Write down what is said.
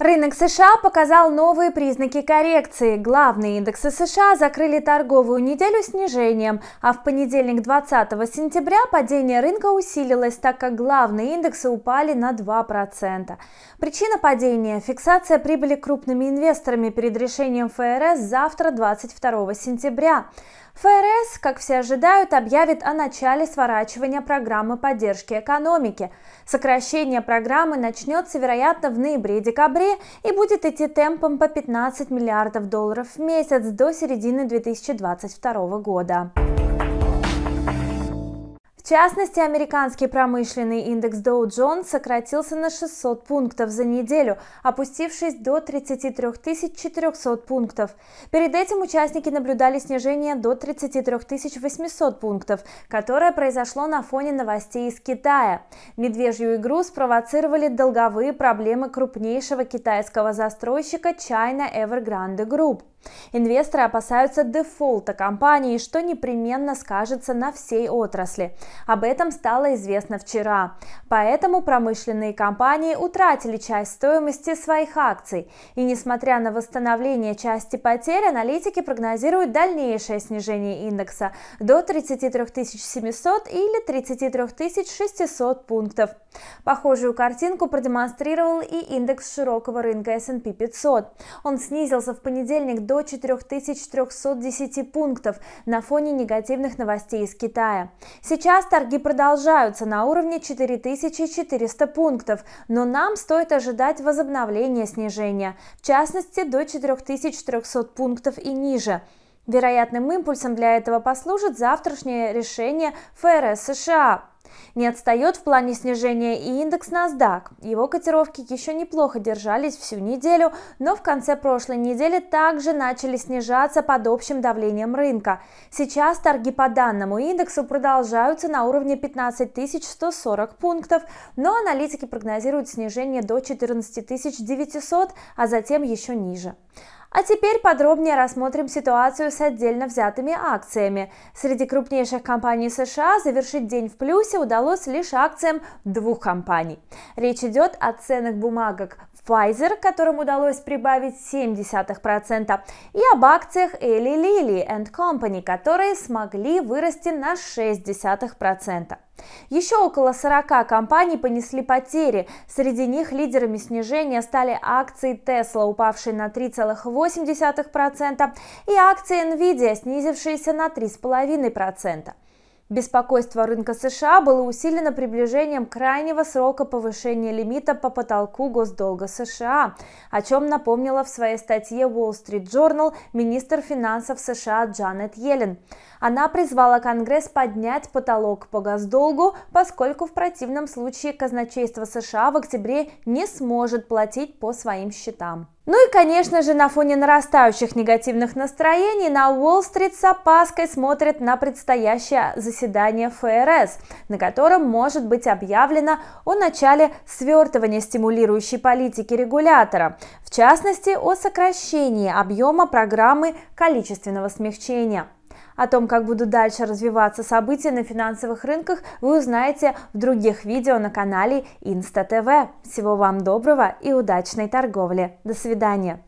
Рынок США показал новые признаки коррекции. Главные индексы США закрыли торговую неделю снижением, а в понедельник 20 сентября падение рынка усилилось, так как главные индексы упали на 2%. Причина падения – фиксация прибыли крупными инвесторами перед решением ФРС завтра 22 сентября. ФРС, как все ожидают, объявит о начале сворачивания программы поддержки экономики. Сокращение программы начнется, вероятно, в ноябре-декабре и будет идти темпом по 15 миллиардов долларов в месяц до середины 2022 года. В частности, американский промышленный индекс Dow Jones сократился на 600 пунктов за неделю, опустившись до 33 400 пунктов. Перед этим участники наблюдали снижение до 33 800 пунктов, которое произошло на фоне новостей из Китая. Медвежью игру спровоцировали долговые проблемы крупнейшего китайского застройщика China Evergrande Group. Инвесторы опасаются дефолта компании, что непременно скажется на всей отрасли. Об этом стало известно вчера. Поэтому промышленные компании утратили часть стоимости своих акций. И несмотря на восстановление части потерь, аналитики прогнозируют дальнейшее снижение индекса до 33 700 или 33 600 пунктов. Похожую картинку продемонстрировал и индекс широкого рынка S&P 500. Он снизился в понедельник до до 4310 пунктов на фоне негативных новостей из Китая. Сейчас торги продолжаются на уровне 4400 пунктов, но нам стоит ожидать возобновления снижения, в частности до 4300 пунктов и ниже. Вероятным импульсом для этого послужит завтрашнее решение ФРС США не отстает в плане снижения и индекс NASDAQ. Его котировки еще неплохо держались всю неделю, но в конце прошлой недели также начали снижаться под общим давлением рынка. Сейчас торги по данному индексу продолжаются на уровне 15 140 пунктов, но аналитики прогнозируют снижение до 14 900, а затем еще ниже. А теперь подробнее рассмотрим ситуацию с отдельно взятыми акциями. Среди крупнейших компаний США завершить день в плюсе удалось лишь акциям двух компаний. Речь идет о ценных бумагах Pfizer, которым удалось прибавить 0,7%, и об акциях Eli Lilly and Company, которые смогли вырасти на 0,6%. Еще около 40 компаний понесли потери. Среди них лидерами снижения стали акции Tesla, упавшие на 3,8%, и акции Nvidia, снизившиеся на 3,5%. Беспокойство рынка США было усилено приближением крайнего срока повышения лимита по потолку госдолга США, о чем напомнила в своей статье Wall Street Journal министр финансов США Джанет Йеллен. Она призвала Конгресс поднять потолок по госдолгу, поскольку в противном случае казначейство США в октябре не сможет платить по своим счетам. Ну и, конечно же, на фоне нарастающих негативных настроений на Уолл-стрит с опаской смотрят на предстоящее заседание ФРС, на котором может быть объявлено о начале свертывания стимулирующей политики регулятора, в частности, о сокращении объема программы количественного смягчения. О том, как будут дальше развиваться события на финансовых рынках, вы узнаете в других видео на канале Инста ТВ. Всего вам доброго и удачной торговли. До свидания.